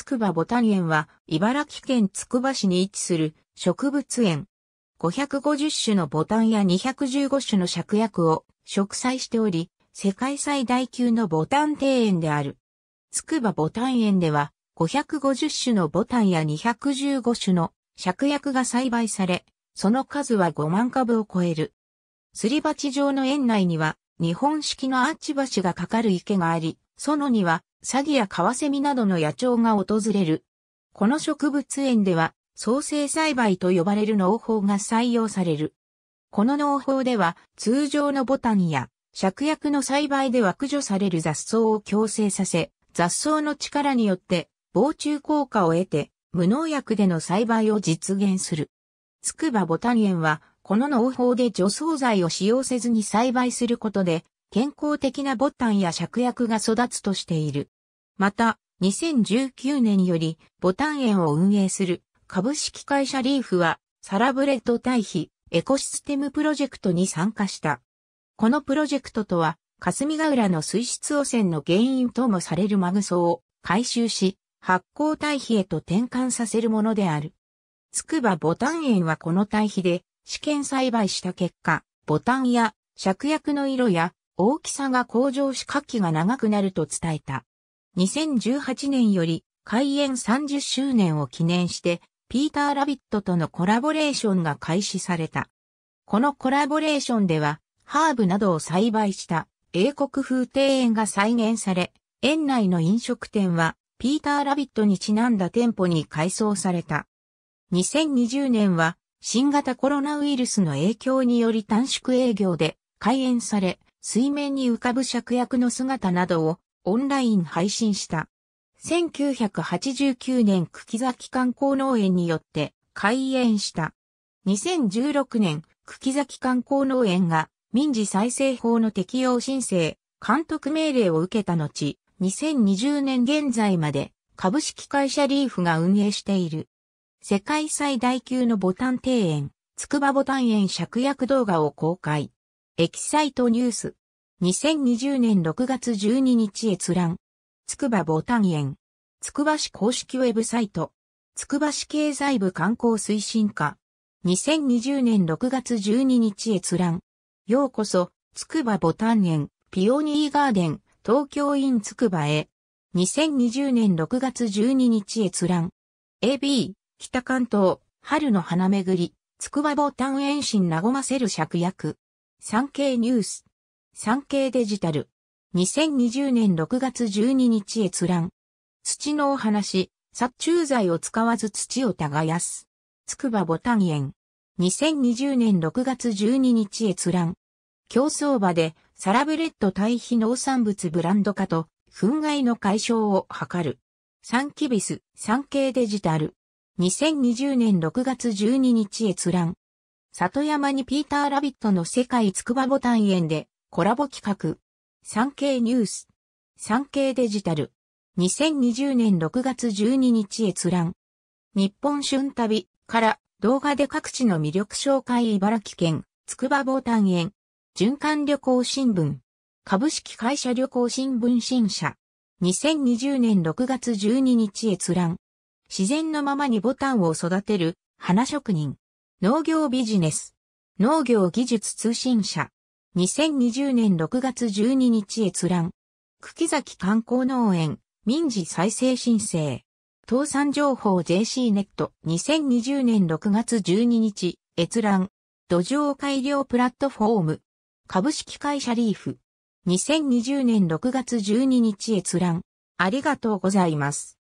つくばボタン園は、茨城県つくば市に位置する植物園。550種のボタンや215種の芍薬を植栽しており、世界最大級のボタン庭園である。つくばボタン園では、550種のボタンや215種の芍薬が栽培され、その数は5万株を超える。すり鉢状の園内には、日本式のアーチ橋がかかる池があり、園には、サギやカワセミなどの野鳥が訪れる。この植物園では、創生栽培と呼ばれる農法が採用される。この農法では、通常のボタンや、芍薬の栽培では駆除される雑草を強制させ、雑草の力によって、防虫効果を得て、無農薬での栽培を実現する。つくばボタン園は、この農法で除草剤を使用せずに栽培することで、健康的なボタンや芍薬が育つとしている。また、2019年よりボタン園を運営する株式会社リーフはサラブレッド対比エコシステムプロジェクトに参加した。このプロジェクトとは、霞ヶ浦の水質汚染の原因ともされるマグソを回収し、発酵対比へと転換させるものである。つくばボタン園はこの対比で試験栽培した結果、ボタンや芍薬の色や大きさが向上し活気が長くなると伝えた。2018年より開園30周年を記念して、ピーター・ラビットとのコラボレーションが開始された。このコラボレーションでは、ハーブなどを栽培した英国風庭園が再現され、園内の飲食店は、ピーター・ラビットにちなんだ店舗に改装された。2020年は、新型コロナウイルスの影響により短縮営業で開園され、水面に浮かぶ尺薬の姿などをオンライン配信した。1989年茎崎観光農園によって開園した。2016年、茎崎観光農園が民事再生法の適用申請、監督命令を受けた後、2020年現在まで株式会社リーフが運営している。世界最大級のボタン庭園、つくばボタン園尺薬動画を公開。エキサイトニュース。2020年6月12日閲覧。つくばボタン園。つくば市公式ウェブサイト。つくば市経済部観光推進課。2020年6月12日閲覧。ようこそ、つくばボタン園、ピオニーガーデン、東京インつくばへ。2020年6月12日閲覧。AB、北関東、春の花巡り、つくばボタン園心和ませる芍薬。産経ニュース。産経デジタル。2020年6月12日閲覧。土のお話、殺虫剤を使わず土を耕す。つくばボタン園。2020年6月12日閲覧。競争場でサラブレッド対比農産物ブランド化と、憤慨の解消を図る。サンキビス、産経デジタル。2020年6月12日閲覧。里山にピーター・ラビットの世界筑波ボタン園でコラボ企画。産経ニュース。産経デジタル。2020年6月12日閲覧。日本春旅から動画で各地の魅力紹介茨城県筑波ボタン園。循環旅行新聞。株式会社旅行新聞新社。2020年6月12日閲覧。自然のままにボタンを育てる花職人。農業ビジネス。農業技術通信社。2020年6月12日閲覧。茎崎観光農園、民事再生申請。倒産情報 JC ネット2020年6月12日、閲覧。土壌改良プラットフォーム。株式会社リーフ。2020年6月12日閲覧。ありがとうございます。